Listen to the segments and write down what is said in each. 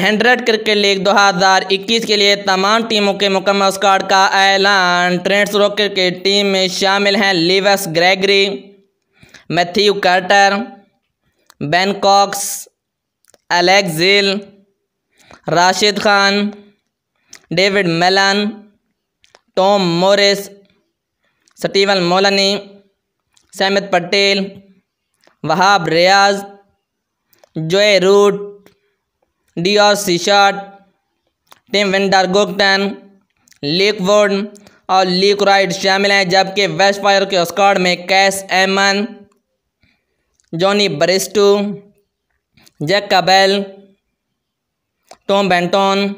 hundred cricket league 2021 के लिए तमाम टीमों के मुकम्मल स्क्वाड का ऐलान ट्रेंट्स रोक क्रिकेट टीम में शामिल हैं Lewis Gregory Matthew Carter Ben Cox Alex Hales Rashid Khan David Malan Tom Moores Steven Mullaney Samit Patel Wahab Riaz Joe Root D'Arcy Short Tim van der Gugten Luke Wood और राइड शामिल हैं जबकि वेस्ट फायर के स्कॉड में Qais Ahmad Jonny Bairstow Jake Ball Tom Banton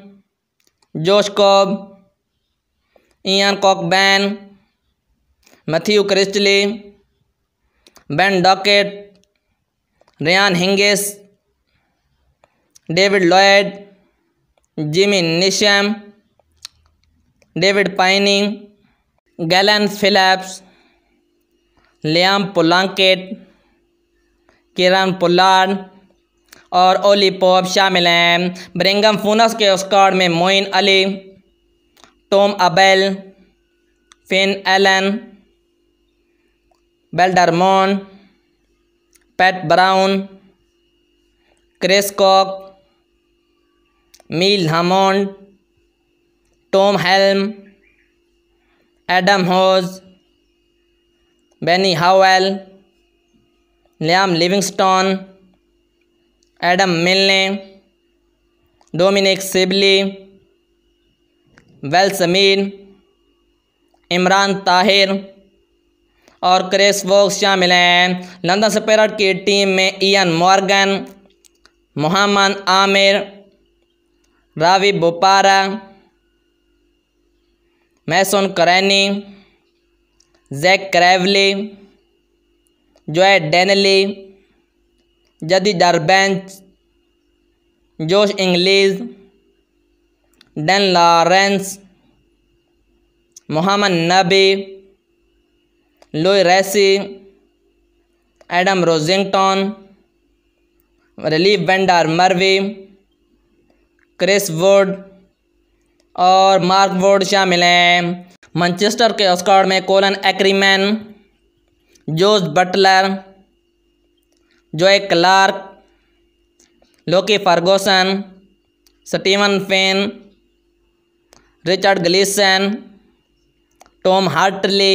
Josh Cobb Ian Cockbain Matthew Critchley Ben Duckett Ryan हिंगिस David Lloyd Jimmy Neesham David Payne Glenn Phillips Liam Plunkett Kieron Pollard और Ollie pop शामिल हैं ब्रिंगम फूनस के squad में Moeen Ali Tom Abell Finn Allen बेल्डरमोन Pat Brown Chris Cooke Miles Hammond Tom Helm Adam Hose Benny Howell Liam Livingstone Adam Milne Dominic Sibley वेल्स मीन इमरान ताहिर और Chris Woakes शामिल हैं लंदन स्पेरट की टीम में Eoin Morgan Mohammad Amir Ravi Bopara Mason Crane Jack Crawley Joe Denly जदी डरबेंच जोश English Dane Lawrence Mohammad Nabi Louis Reece Adam Rossington Roelof van der Merwe Chris Wood और मार्क वुड शामिल हैं मैनचेस्टर के स्कॉड में Colin Ackermann Jos Buttler Joe Clarke Lockie Ferguson Steven Finn Richard Gleeson Tom Hartley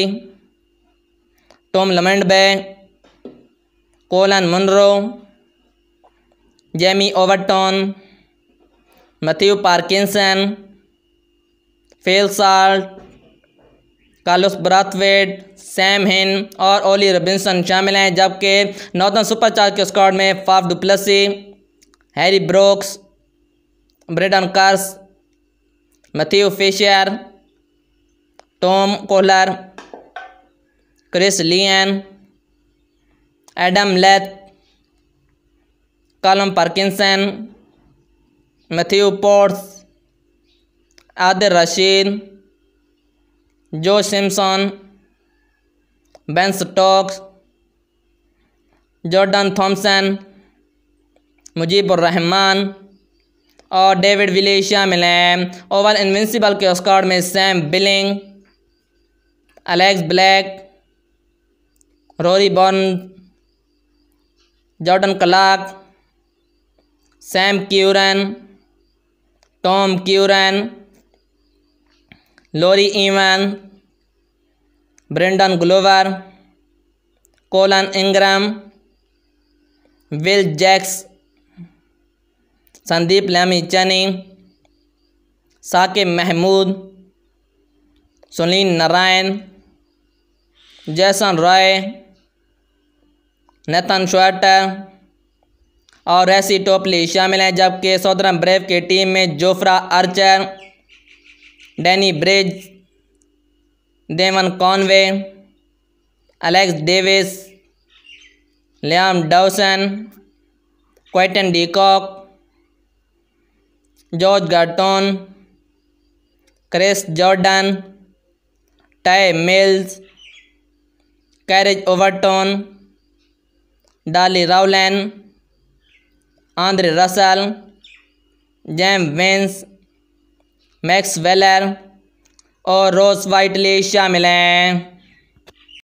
Tom Lammonby Colin Munro Jamie Overton Matthew Parkinson Phil Salt Carlos Brathwaite Sam Hain और Ollie Robinson शामिल हैं जबकि Northern Super Charge के squad में Faf du Plessis Harry Brooks Brydon Carse Matthew Fisher Tom Kohler Chris लियन Adam Lyth Callum Parkinson Matthew Potts Adil Rashid Joe Simpson Ben Stokes Jordan Thompson Mujeeb ur Rahman और David Willey शामिल हैं Oval Invincible के squad में Sam Billings Alex Blake Rory Burns Jordan Clark Sam Curran Tom Curran Laurie Evans Brandon Glover Colin Ingram Will Jacks Sandeep Lamichhane Saqib Mahmood Sunil Narine Jason Roy नेतन sweater और रेसी टोपली शामिल हैं जबकि सौदरम ब्रेव की टीम में Jofra Archer Danny Briggs Devon Conway Alex Davies Liam Dawson Quinton de Kock George Garton Chris Jordan टाय Mills Craig Overton Delray Rawlins Andre Russell James Vince Max Waller और रोस वाइटली शामिल हैं